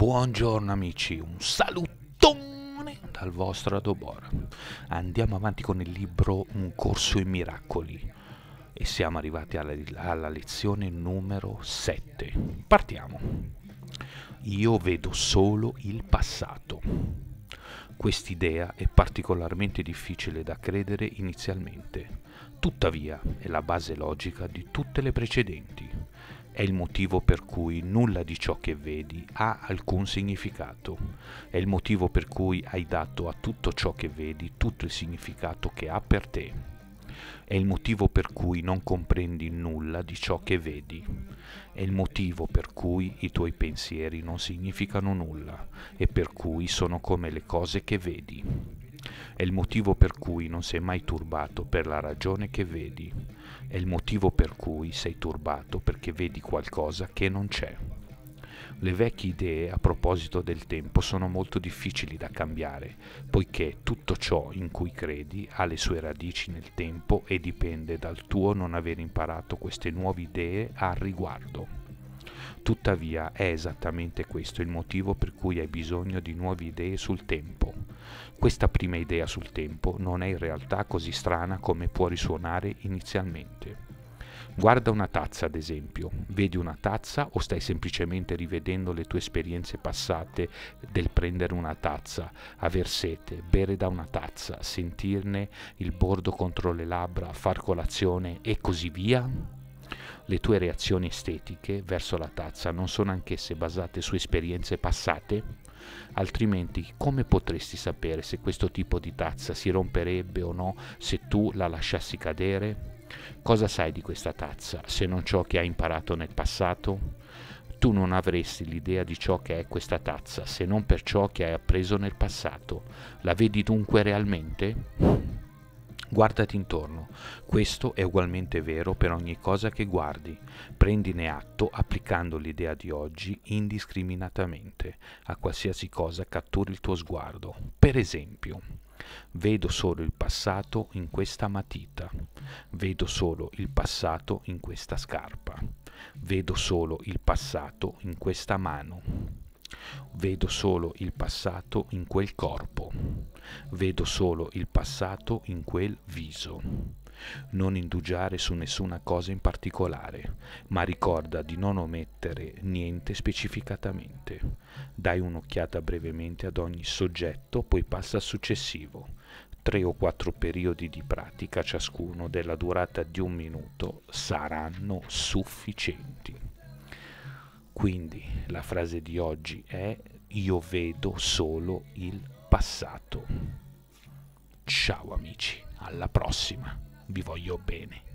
Buongiorno amici, un salutone dal vostro Adobora. Andiamo avanti con il libro Un corso in miracoli e siamo arrivati alla, alla lezione numero 7. Partiamo. Io vedo solo il passato. Quest'idea è particolarmente difficile da credere inizialmente, tuttavia è la base logica di tutte le precedenti è il motivo per cui nulla di ciò che vedi ha alcun significato, è il motivo per cui hai dato a tutto ciò che vedi tutto il significato che ha per te, è il motivo per cui non comprendi nulla di ciò che vedi, è il motivo per cui i tuoi pensieri non significano nulla e per cui sono come le cose che vedi. È il motivo per cui non sei mai turbato per la ragione che vedi. È il motivo per cui sei turbato perché vedi qualcosa che non c'è. Le vecchie idee a proposito del tempo sono molto difficili da cambiare, poiché tutto ciò in cui credi ha le sue radici nel tempo e dipende dal tuo non aver imparato queste nuove idee al riguardo. Tuttavia è esattamente questo il motivo per cui hai bisogno di nuove idee sul tempo. Questa prima idea sul tempo non è in realtà così strana come può risuonare inizialmente. Guarda una tazza, ad esempio. Vedi una tazza o stai semplicemente rivedendo le tue esperienze passate del prendere una tazza, aver sete, bere da una tazza, sentirne il bordo contro le labbra, far colazione e così via? Le tue reazioni estetiche verso la tazza non sono anch'esse basate su esperienze passate? Altrimenti come potresti sapere se questo tipo di tazza si romperebbe o no se tu la lasciassi cadere? Cosa sai di questa tazza se non ciò che hai imparato nel passato? Tu non avresti l'idea di ciò che è questa tazza se non per ciò che hai appreso nel passato. La vedi dunque realmente? Guardati intorno. Questo è ugualmente vero per ogni cosa che guardi. Prendine atto applicando l'idea di oggi indiscriminatamente a qualsiasi cosa catturi il tuo sguardo. Per esempio, vedo solo il passato in questa matita, vedo solo il passato in questa scarpa, vedo solo il passato in questa mano Vedo solo il passato in quel corpo, vedo solo il passato in quel viso. Non indugiare su nessuna cosa in particolare, ma ricorda di non omettere niente specificatamente. Dai un'occhiata brevemente ad ogni soggetto, poi passa al successivo. Tre o quattro periodi di pratica ciascuno della durata di un minuto saranno sufficienti. Quindi la frase di oggi è io vedo solo il passato. Ciao amici, alla prossima, vi voglio bene.